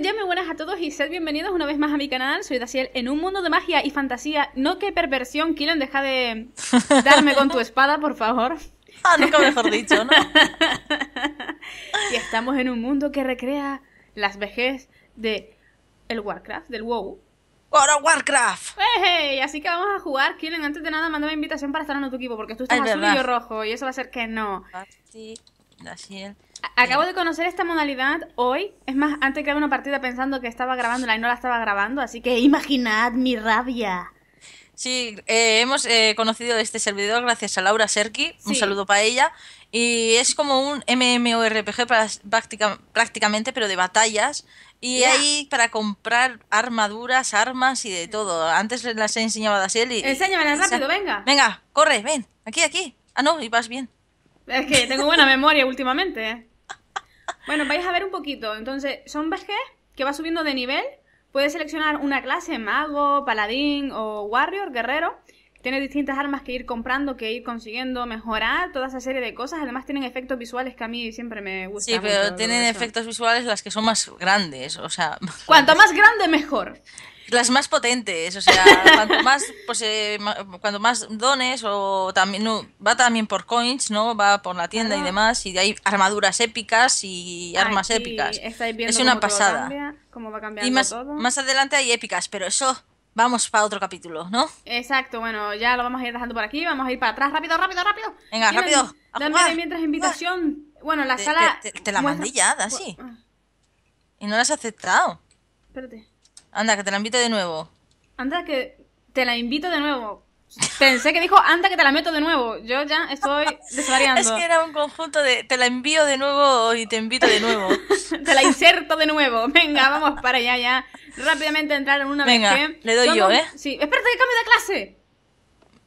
ya muy buenas a todos y ser bienvenidos una vez más a mi canal. Soy Daciel en un mundo de magia y fantasía. No que perversión, Killen, deja de darme con tu espada, por favor. Ah, nunca mejor dicho, ¿no? y estamos en un mundo que recrea las vejez de el Warcraft, del WoW. ¡Hora Warcraft! Hey, así que vamos a jugar. Killen, antes de nada, mándame invitación para estar en otro equipo, porque tú estás azul y yo rojo, y eso va a ser que no. Ah, Daciel. Acabo de conocer esta modalidad hoy. Es más, antes que una partida pensando que estaba grabándola y no la estaba grabando, así que imaginad mi rabia. Sí, eh, hemos eh, conocido este servidor gracias a Laura Serki. Un saludo para ella. Y es como un MMORPG práctica, prácticamente, pero de batallas. Y ahí para comprar armaduras, armas y de todo. Antes las he enseñado a Dasiel y... Enséñamelas rápido, venga. Venga, corre, ven. Aquí, aquí. Ah, no, y vas bien. Es que tengo buena memoria últimamente. Eh. Bueno, vais a ver un poquito. Entonces, son BG que va subiendo de nivel. Puedes seleccionar una clase, mago, paladín o warrior, guerrero. Tiene distintas armas que ir comprando, que ir consiguiendo, mejorar, toda esa serie de cosas. Además tienen efectos visuales que a mí siempre me gustan. Sí, pero tienen efectos visuales las que son más grandes, o sea... Cuanto más grande, mejor. Las más potentes, o sea, cuanto más, pues, eh, más dones o también va también por coins, ¿no? Va por la tienda y demás y hay armaduras épicas y armas épicas. es una pasada. y más, más adelante hay épicas, pero eso vamos para otro capítulo, ¿no? Exacto, bueno, ya lo vamos a ir dejando por aquí, vamos a ir para atrás, rápido, rápido, rápido. Venga, rápido. A mientras invitación. Bueno, la sala. Te, la mandé ya, ah. Y no la has aceptado. Espérate. Anda, que te la invito de nuevo. Anda, que te la invito de nuevo. Pensé que dijo, anda, que te la meto de nuevo. Yo ya estoy desvariando. es que era un conjunto de te la envío de nuevo y te invito de nuevo. te la inserto de nuevo. Venga, vamos para allá ya. Rápidamente entrar en una vez que... le doy yo, ¿eh? Sí. Espérate que cambio de clase.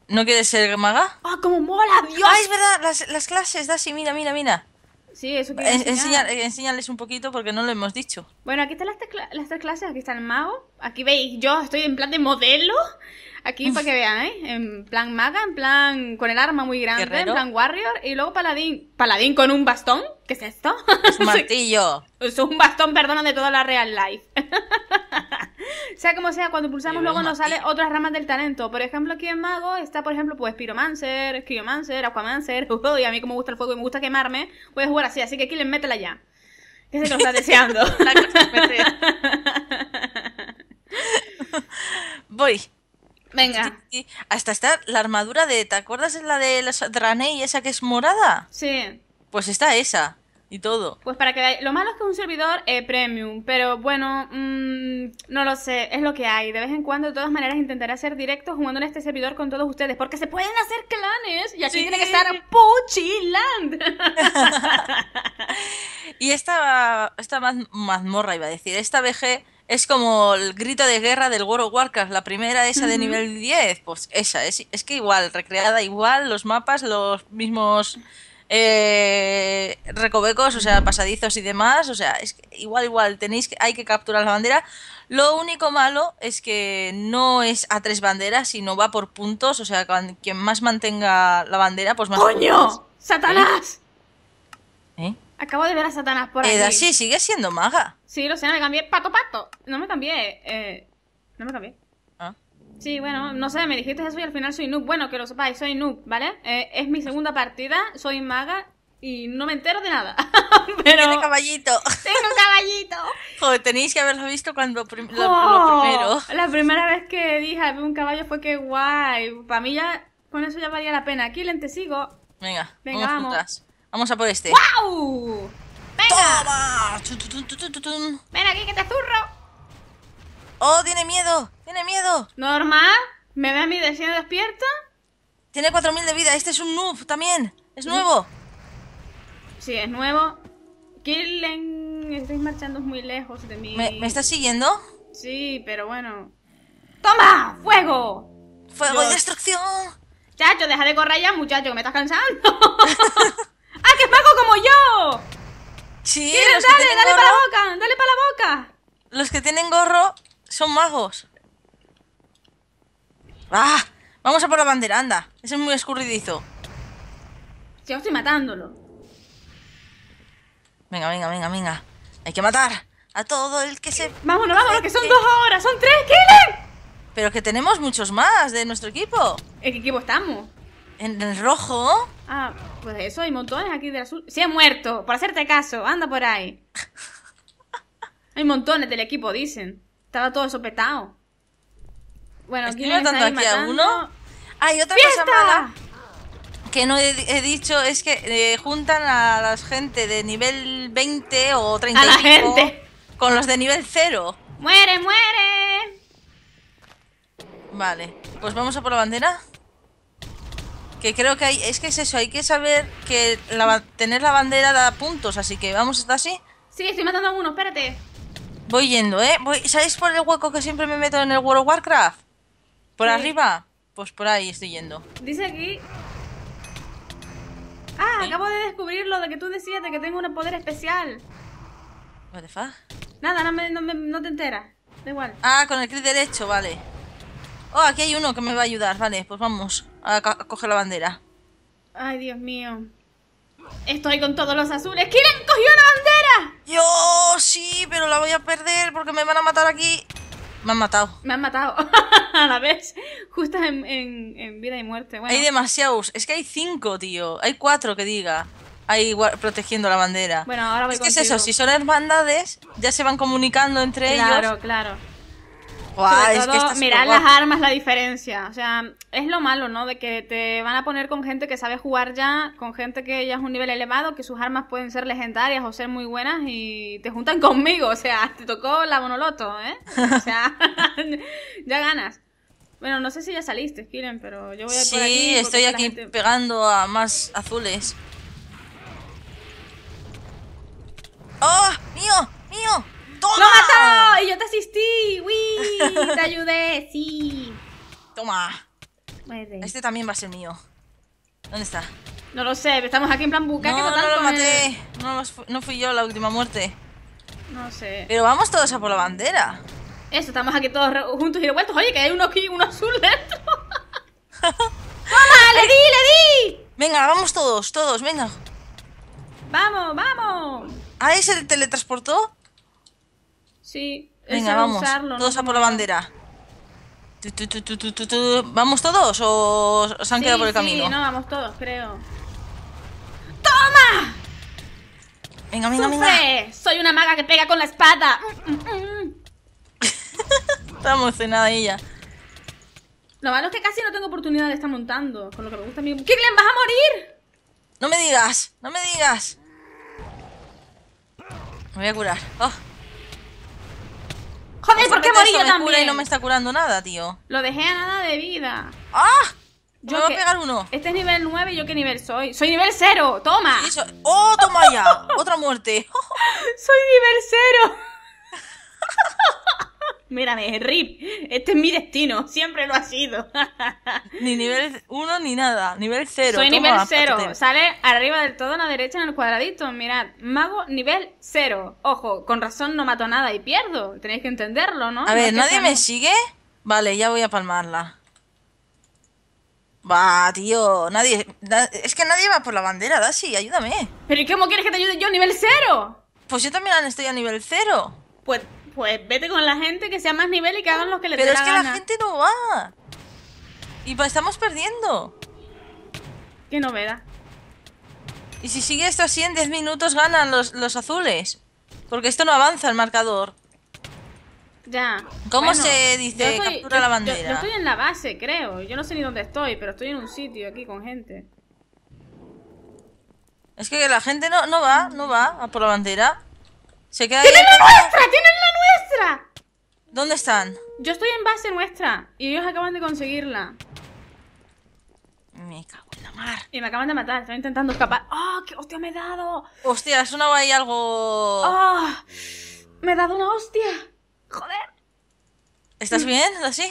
¿No quieres ser maga? ¡Ah, como cómo mola, Dios! ¡Ah, es verdad! Las, las clases, da sí, mira, mira, mira. Sí, eso que enseñar. Eh, enseñarles un poquito porque no lo hemos dicho. Bueno, aquí están las, tres, clases, aquí está el mago. Aquí veis, yo estoy en plan de modelo. Aquí para que vean, ¿eh? En plan maga, en plan con el arma muy grande, en plan warrior. Y luego paladín. Paladín con un bastón. ¿Qué es esto? Es un martillo. es un bastón, perdona, de toda la real life. sea como sea, cuando pulsamos luego nos sale otras ramas del talento. Por ejemplo, aquí en Mago está, por ejemplo, pues Pyromancer, Cryomancer, Aquamancer. y a mí como me gusta el fuego y me gusta quemarme, voy a jugar así. Así que aquí métela ya. Que se está deseando. voy. Venga. Hasta está la armadura de. ¿Te acuerdas de la de la dranei esa que es morada? Sí. Pues está esa y todo. Pues para que veáis, lo malo es que es un servidor premium, pero bueno, mm, no lo sé, es lo que hay. De vez en cuando, de todas maneras, intentaré hacer directos jugando en este servidor con todos ustedes, porque se pueden hacer clanes y aquí tiene que estar Puchiland. y esta, esta mazmorra, iba a decir, esta BG es como el grito de guerra del World of Warcraft, la primera esa de nivel 10, pues esa, es, es que igual, recreada igual, los mapas, los mismos eh, recovecos, o sea, pasadizos y demás, o sea, es igual, igual, tenéis que, hay que capturar la bandera. Lo único malo es que no es a tres banderas, sino va por puntos, o sea, quien más mantenga la bandera, pues más... ¡Coño! ¡Satanás! ¿Eh? ¿Eh? Acabo de ver a Satanás por ahí. sí, sigue siendo maga. Sí, lo sé, me cambié. Pato, pato. No me cambié. Eh, no me cambié. Sí, bueno, no sé, me dijiste eso y al final soy noob. Bueno, que lo sepáis, soy noob, ¿vale? Eh, es mi segunda partida, soy maga y no me entero de nada. Pero... un caballito. Tengo caballito. Joder, tenéis que haberlo visto cuando lo, primero. La primera vez que dije a un caballo fue que guay. Para mí ya, con eso ya valía la pena. Aquí te sigo. Venga, vamos. Vamos. a por este. ¡Wow! ¡Venga! Ven aquí que te zurro. ¡Oh, tiene miedo! ¡Tiene miedo! ¿Normal? ¿Me ve a mí de despierta? Tiene 4.000 de vida. Este es un noob también. ¡Es mm. nuevo! Sí, es nuevo. Killen, estáis marchando muy lejos de mí. ¿Me, estás siguiendo? Sí, pero bueno. ¡Toma! ¡Fuego! ¡Fuego y destrucción! Chacho, deja de correr ya, muchacho, me estás cansando. ¡Ah, que es mago como yo! Sí, dale, dale para la boca, dale para la boca. Los que tienen gorro son magos. ¡Ah! Vamos a por la bandera, anda. Ese es muy escurridizo. Ya estoy matándolo. Venga, venga, venga, venga. Hay que matar a todo el que se... Vámonos, vámonos, que son dos ahora, son tres, quieren Pero que tenemos muchos más de nuestro equipo. ¿En qué equipo estamos? En el rojo. Ah, pues eso, hay montones aquí de azul. Se ha muerto, por hacerte caso, anda por ahí. hay montones del equipo, dicen. Estaba todo sopetado. Bueno, estoy matando aquí a uno. Hay otra cosa mala que no he, dicho es que eh, juntan a la gente de nivel 20 o 35 con los de nivel 0. ¡Muere, muere! Vale, pues vamos a por la bandera. Que creo que hay. Es que es eso, hay que saber que tener la bandera da puntos, así que vamos hasta así. Sí, estoy matando a uno, espérate. Voy yendo, ¿eh? Voy, ¿Sabéis por el hueco que siempre me meto en el World of Warcraft? ¿Por arriba? Pues por ahí estoy yendo. Dice aquí... Ah, acabo de descubrir lo de que tú decías de que tengo un poder especial. What the Nada, no, te enteras. Da igual. Ah, con el clic derecho, vale. Oh, aquí hay uno que me va a ayudar. Vale, pues vamos a, coger la bandera. Ay, Dios mío. Estoy con todos los azules. ¿Quién cogió la bandera? Yo sí, pero la voy a perder porque me van a matar aquí. Me han matado. Me han matado. a la vez. Justo en, vida y muerte. Hay demasiados. Es que hay cinco, tío. Hay cuatro que diga. Ahí protegiendo la bandera. Bueno, ahora voy Es es eso, si son hermandades, ya se van comunicando entre ellos. Claro, claro. Wow, es mirar las armas, la diferencia. O sea, es lo malo, ¿no? De que te van a poner con gente que sabe jugar ya, con gente que ya es un nivel elevado, que sus armas pueden ser legendarias o ser muy buenas y te juntan conmigo. O sea, te tocó la monoloto, ¿eh? O sea, ya ganas. Bueno, no sé si ya saliste, Kiren, pero yo voy a Sí, estoy aquí pegando a más azules. ¡Oh! ¡Mío! ¡Mío! ¡Toma! ¡Lo mató! Y yo te ayudé! ¡Sí! ¡Toma! Este también va a ser mío. ¿Dónde está? No lo sé, estamos aquí en plan buscar. no, No lo maté. No, fui yo la última muerte. No sé. Pero vamos todos a por la bandera. Eso, estamos aquí todos juntos y revueltos. Oye, que hay uno aquí, uno azul dentro. ¡Toma! ¡Le di, le di! Venga, vamos todos, todos, venga. Vamos, vamos. ¿Ahí se teletransportó? Sí. Venga, vamos. todos a por la bandera. ¿Vamos todos o se han quedado por el camino? Sí, no, vamos todos, creo. ¡Toma! Venga, venga, Sufre. Soy una maga que pega con la espada. Está emocionada ella. Lo malo es que casi no tengo oportunidad de estar montando. Con lo que me gusta a mí. vas a morir! No me digas, no me digas. Me voy a curar. Oh. Joder, ¿por qué morí yo también? Y no me está curando nada, tío. Lo dejé a nada de vida. ¡Ah! Yo voy a pegar uno. Este es nivel 9, y ¿yo qué nivel soy? ¡Soy nivel 0! ¡Toma! ¡Oh, toma ya! ¡Otra muerte! ¡Soy nivel 0! Mírame, Rip, este es mi destino, siempre lo ha sido. ni nivel 1 ni nada, nivel 0. Soy nivel 0, sale arriba del todo a la derecha en el cuadradito, mirad, mago nivel 0. Ojo, con razón no mato nada y pierdo, tenéis que entenderlo, ¿no? A ver, ¿nadie me sigue? Vale, ya voy a palmarla. Va, tío, nadie... es que nadie va por la bandera, Dashi, ayúdame. ¿Pero y cómo quieres que te ayude yo, nivel 0? Pues yo también estoy a nivel 0. Pues pues vete con la gente que sea más nivel y que hagan lo que le Pero Pero es que la gente no va. Y estamos perdiendo. Qué novedad. Y si sigue esto así, en 10 minutos ganan los, azules. Porque esto no avanza el marcador. Ya. ¿Cómo se dice captura la bandera? Yo, estoy en la base, creo. Yo no sé ni dónde estoy, pero estoy en un sitio aquí con gente. Es que la gente no, va, no va por la bandera. Se queda ahí ¿Dónde están? Yo estoy en base nuestra y ellos acaban de conseguirla. Me cago en la mar. Y me acaban de matar, están intentando escapar. ¡Oh, qué hostia me he dado! Hostia, es una ahí algo... ¡Oh! Me he dado una hostia. Joder. ¿Estás mm. bien? ¿Así?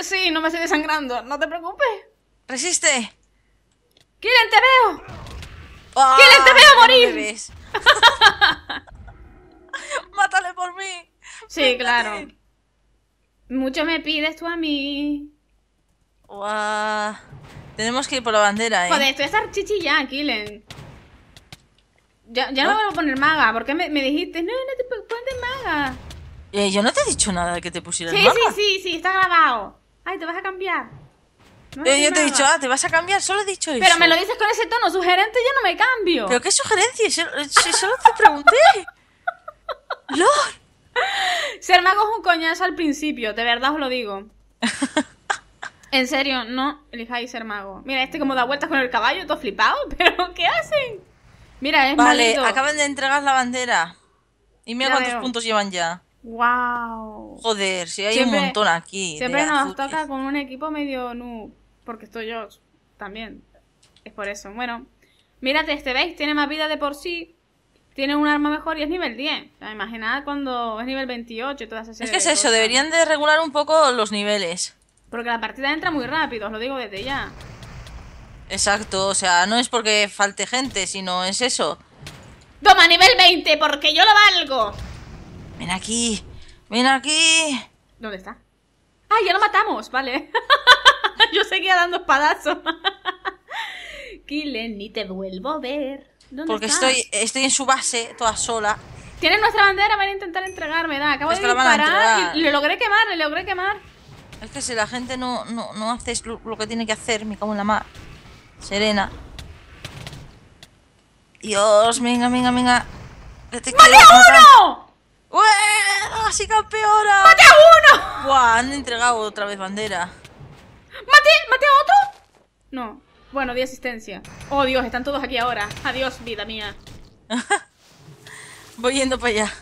Sí, no me estoy desangrando, no te preocupes. Resiste. ¡Killen, te veo! ¡Oh! ¡Ah! ¡Killen, te veo morir! ¡Mátale por mí! Sí, claro. Mucho me pides tú a mí. Guau. Tenemos que ir por la bandera, eh. Joder, estoy estar chichi ya, Killen. Ya, ya ¿No? me voy a poner maga. ¿Por qué me, me dijiste? No, no te pones maga. Eh, yo no te he dicho nada de que te pusieras maga. Sí, sí, sí, está grabado. Ay, te vas a cambiar. Eh, yo te he dicho, ah, te vas a cambiar, solo he dicho eso. Pero me lo dices con ese tono, sugerente, yo no me cambio. ¿Pero qué sugerencia? Eh, solo te pregunté. ¡Lord! Ser mago es un coñazo al principio, de verdad os lo digo. En serio, no elijáis ser mago. Mira, este como da vueltas con el caballo, todo flipado, pero ¿qué hacen? Mira, es Vale, acaban de entregar la bandera. Y mira cuántos puntos llevan ya. Wow. Joder, si hay un montón aquí. Siempre nos toca con un equipo medio no. porque estoy yo también. Es por eso. Bueno, Mira, este veis, tiene más vida de por sí, tiene un arma mejor y es nivel 10. O sea, imaginad cuando es nivel 28 y todas esas Es que es eso, deberían de regular un poco los niveles. Porque la partida entra muy rápido, os lo digo desde ya. Exacto, o sea, no es porque falte gente, sino es eso. Toma, nivel 20, porque yo lo valgo. Ven aquí, ven aquí. ¿Dónde está? ¡Ah, ya lo matamos! Vale. yo seguía dando espadazo Killen, ni te vuelvo a ver porque estoy estoy en su base toda sola. Tienen nuestra bandera, van a intentar entregarme, Acabo de disparar y logré quemar, le logré quemar. Es que si la gente no, no, no hace lo, que tiene que hacer, me cago en la mar. Serena. Dios, venga, venga, venga. ¡Mate a uno! ¡Ueh! ¡Así campeona! ¡Mate a uno! Buah, han entregado otra vez bandera. ¿Mate, ¿Mate a otro? No. Bueno, di asistencia. Oh, Dios, están todos aquí ahora. Adiós, vida mía. Voy yendo para allá.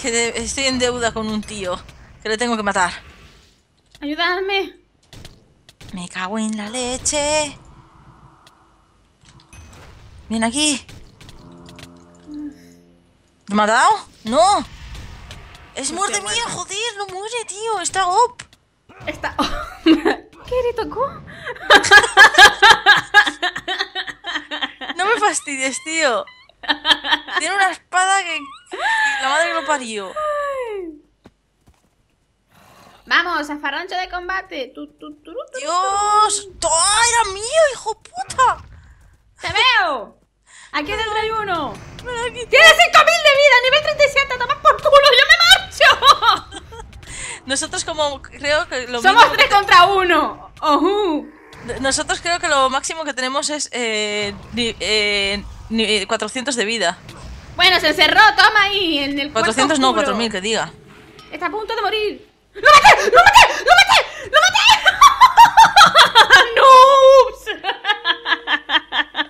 Que estoy en deuda con un tío. Que le tengo que matar. Ayúdame. Me cago en la leche. Ven aquí. ¿Lo matado? ¡No! ¡Es muerte mía! ¡Joder! ¡No muere, tío! ¡Está up! Está up. le tocó? No me fastidies, tío. Tiene una espada que... La madre que lo parió. Vamos, a de combate. Dios, era mío, hijo puta. Te veo. Aquí dentro hay uno. Tiene 5000 de vida, nivel 37, toma por culo, yo me marcho. Nosotros como creo que lo Somos tres contra uno. Nosotros creo que lo máximo que tenemos es eh, 400 eh, eh, de vida. Bueno, se encerró, toma ahí, en el 400 no, 4000 que diga. Está a punto de morir. ¡Lo maté! ¡Lo maté! ¡Lo maté!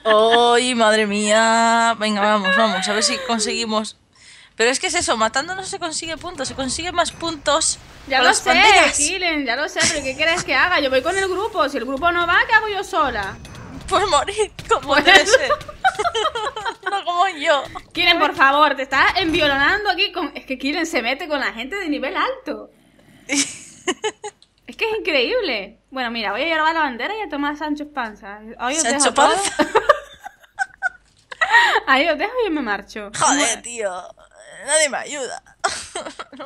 ¡Lo maté! ¡No! ¡Ay, madre mía! Venga, vamos, vamos, a ver si conseguimos pero es que es eso, matando no se consigue puntos, se consigue más puntos. Ya lo sé, ya lo sé, pero ¿qué quieres que haga? Yo voy con el grupo, si el grupo no va, ¿qué hago yo sola? Por morir, como no como yo. Killen, por favor, te estás enviolonando aquí con. Es que Killen se mete con la gente de nivel alto. es que es increíble. Bueno, mira, voy a llevar la bandera y a tomar Sancho Panza. Sancho Panza. Ahí os dejo y me marcho. Joder, tío nadie me ayuda.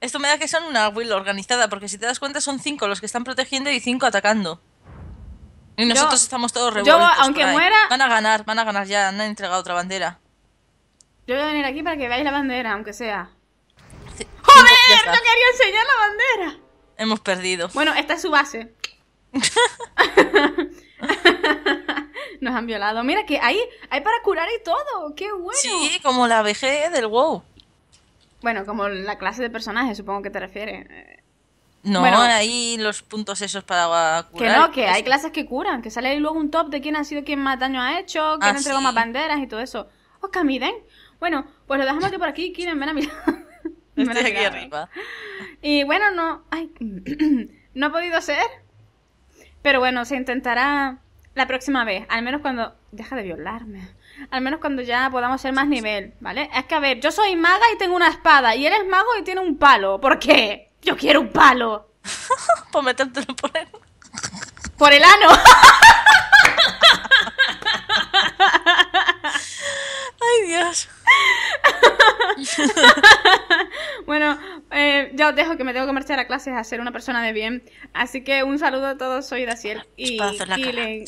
Esto me da que son una will organizada, porque si te das cuenta son cinco los que están protegiendo y cinco atacando. Y nosotros estamos todos revueltos. Yo, aunque muera... Van a ganar, van a ganar ya, han entregado otra bandera. Yo voy a venir aquí para que veáis la bandera, aunque sea. ¡Joder! ¡No quería enseñar la bandera! Hemos perdido. Bueno, esta es su base. nos han violado. Mira que ahí hay para curar y todo, qué bueno. Sí, como la vejez del WoW. Bueno, como la clase de personaje, supongo que te refieres. Eh, no, ahí los puntos esos para curar. Que no, que hay clases que curan, que sale ahí luego un top de quién ha sido quien más daño ha hecho, quién ah, ha entregado más banderas y todo eso. Os camiden. Bueno, pues lo dejamos aquí por aquí, quieren ver a mirar. Estoy aquí arriba. Y bueno, no. no ha podido ser. Pero bueno, se intentará la próxima vez, al menos cuando... Deja de violarme. Al menos cuando ya podamos ser más nivel, ¿vale? Es que, a ver, yo soy maga y tengo una espada, y eres mago y tiene un palo. ¿Por qué? Yo quiero un palo. Pues por metértelo el... Por el ano. Ay, Dios bueno, eh, ya os dejo que me tengo que marchar a clases a ser una persona de bien. Así que un saludo a todos, soy Daciel y Kilen